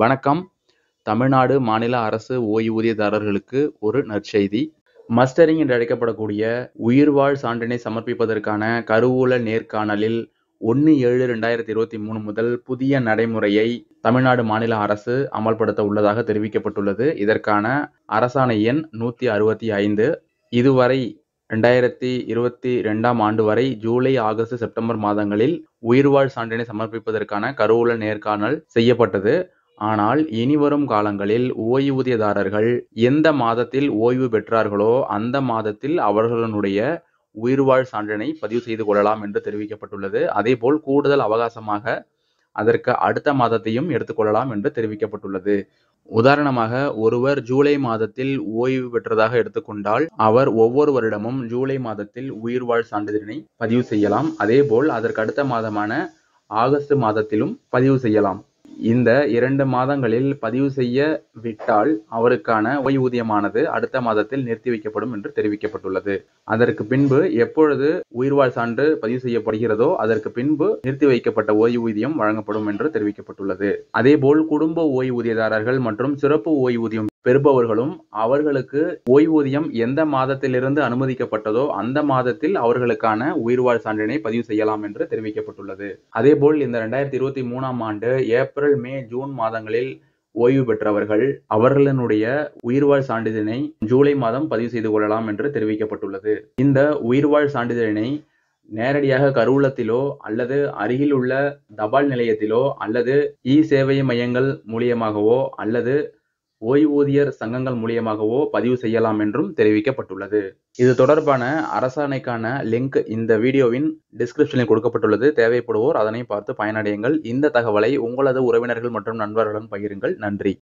வணக்கம் தமிழ்நாடு மாநில அரசு ஓய்வூதியதாரர்களுக்கு ஒரு நற்செய்தி மஸ்டரிங் என்று அழைக்கப்படக்கூடிய உயிர்வாழ் சான்றினை சமர்ப்பிப்பதற்கான கருவூல நேர்காணலில் ஒன்று ஏழு ரெண்டாயிரத்தி இருபத்தி மூணு முதல் புதிய நடைமுறையை தமிழ்நாடு மாநில அரசு அமல்படுத்த உள்ளதாக தெரிவிக்கப்பட்டுள்ளது இதற்கான அரசாணை எண் நூற்றி அறுபத்தி ஐந்து இதுவரை ரெண்டாயிரத்தி இருபத்தி ரெண்டாம் ஆண்டு வரை ஜூலை ஆகஸ்ட் செப்டம்பர் மாதங்களில் உயிர்வாழ் சான்றினை சமர்ப்பிப்பதற்கான கருவூல நேர்காணல் செய்யப்பட்டது ஆனால் இனிவரும் காலங்களில் ஓய்வூதியதாரர்கள் எந்த மாதத்தில் ஓய்வு பெற்றார்களோ அந்த மாதத்தில் அவர்களுடைய உயிர்வாழ் சான்றினை பதிவு செய்து கொள்ளலாம் என்று தெரிவிக்கப்பட்டுள்ளது அதேபோல் கூடுதல் அவகாசமாக அதற்கு அடுத்த மாதத்தையும் எடுத்துக்கொள்ளலாம் என்று தெரிவிக்கப்பட்டுள்ளது உதாரணமாக ஒருவர் ஜூலை மாதத்தில் ஓய்வு பெற்றதாக எடுத்துக்கொண்டால் அவர் ஒவ்வொரு வருடமும் ஜூலை மாதத்தில் உயிர்வாழ் சான்றிதழினை பதிவு செய்யலாம் அதேபோல் அதற்கு அடுத்த மாதமான ஆகஸ்ட் மாதத்திலும் பதிவு செய்யலாம் இந்த இரண்டு மாதங்களில் பதிவு செய்ய விட்டால் அவருக்கான ஓய்வூதியமானது அடுத்த மாதத்தில் நிறுத்தி வைக்கப்படும் என்று தெரிவிக்கப்பட்டுள்ளது அதற்கு பின்பு எப்பொழுது உயிர்வாழ் சான்று பதிவு செய்யப்படுகிறதோ அதற்கு பின்பு நிறுத்தி வைக்கப்பட்ட ஓய்வூதியம் வழங்கப்படும் என்று தெரிவிக்கப்பட்டுள்ளது அதேபோல் குடும்ப ஓய்வூதியதாரர்கள் மற்றும் சிறப்பு ஓய்வூதியம் பெறுபவர்களும் அவர்களுக்கு ஓய்வூதியம் எந்த மாதத்திலிருந்து அனுமதிக்கப்பட்டதோ அந்த மாதத்தில் அவர்களுக்கான உயிர்வாழ் சான்றினை பதிவு செய்யலாம் என்று தெரிவிக்கப்பட்டுள்ளது அதேபோல் இந்த ரெண்டாயிரத்தி இருபத்தி மூணாம் ஆண்டு ஏப்ரல் மே ஜூன் மாதங்களில் ஓய்வு பெற்றவர்கள் அவர்களினுடைய உயிர்வாழ் சான்றிதழினை ஜூலை மாதம் பதிவு செய்து கொள்ளலாம் என்று தெரிவிக்கப்பட்டுள்ளது இந்த உயிர்வாழ் சான்றிதழினை நேரடியாக கருவூலத்திலோ அல்லது அருகில் உள்ள தபால் நிலையத்திலோ அல்லது இ சேவை மையங்கள் மூலியமாகவோ அல்லது ஓய்வூதியர் சங்கங்கள் மூலியமாகவோ பதிவு செய்யலாம் என்றும் தெரிவிக்கப்பட்டுள்ளது இது தொடர்பான அரசாணைக்கான லிங்க் இந்த வீடியோவின் டிஸ்கிரிப்ஷனில் கொடுக்கப்பட்டுள்ளது தேவைப்படுவோர் அதனை பார்த்து பயனடையுங்கள் இந்த தகவலை உங்களது உறவினர்கள் மற்றும் நண்பர்களுடன் பகிருங்கள் நன்றி